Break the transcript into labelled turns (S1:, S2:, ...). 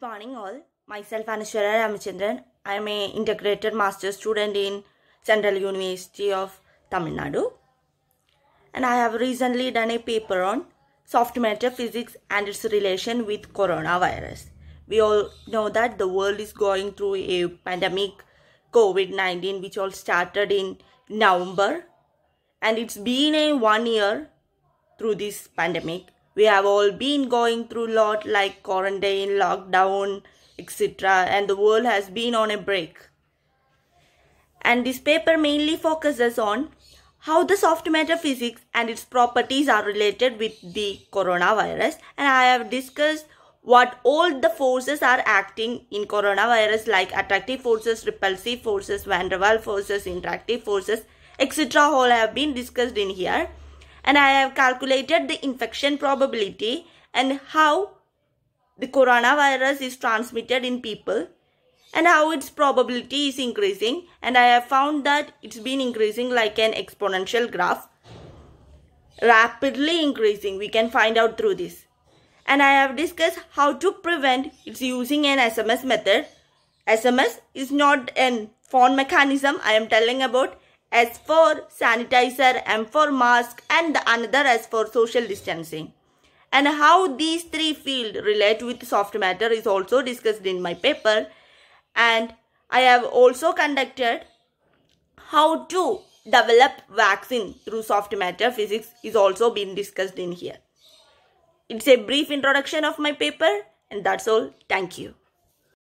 S1: Good morning, all. Myself, Anishwara Ramachandran. I am an integrated master's student in Central University of Tamil Nadu. And I have recently done a paper on soft matter physics and its relation with coronavirus. We all know that the world is going through a pandemic, COVID 19, which all started in November. And it's been a one year through this pandemic we have all been going through a lot like quarantine lockdown etc and the world has been on a break and this paper mainly focuses on how the soft matter physics and its properties are related with the coronavirus and i have discussed what all the forces are acting in coronavirus like attractive forces repulsive forces van der waals forces interactive forces etc all have been discussed in here and I have calculated the infection probability and how the coronavirus is transmitted in people and how its probability is increasing and I have found that it's been increasing like an exponential graph rapidly increasing we can find out through this and I have discussed how to prevent its using an SMS method SMS is not an phone mechanism I am telling about S for sanitizer, M for mask and the another S for social distancing. And how these three fields relate with soft matter is also discussed in my paper. And I have also conducted how to develop vaccine through soft matter physics is also being discussed in here. It's a brief introduction of my paper and that's all. Thank you.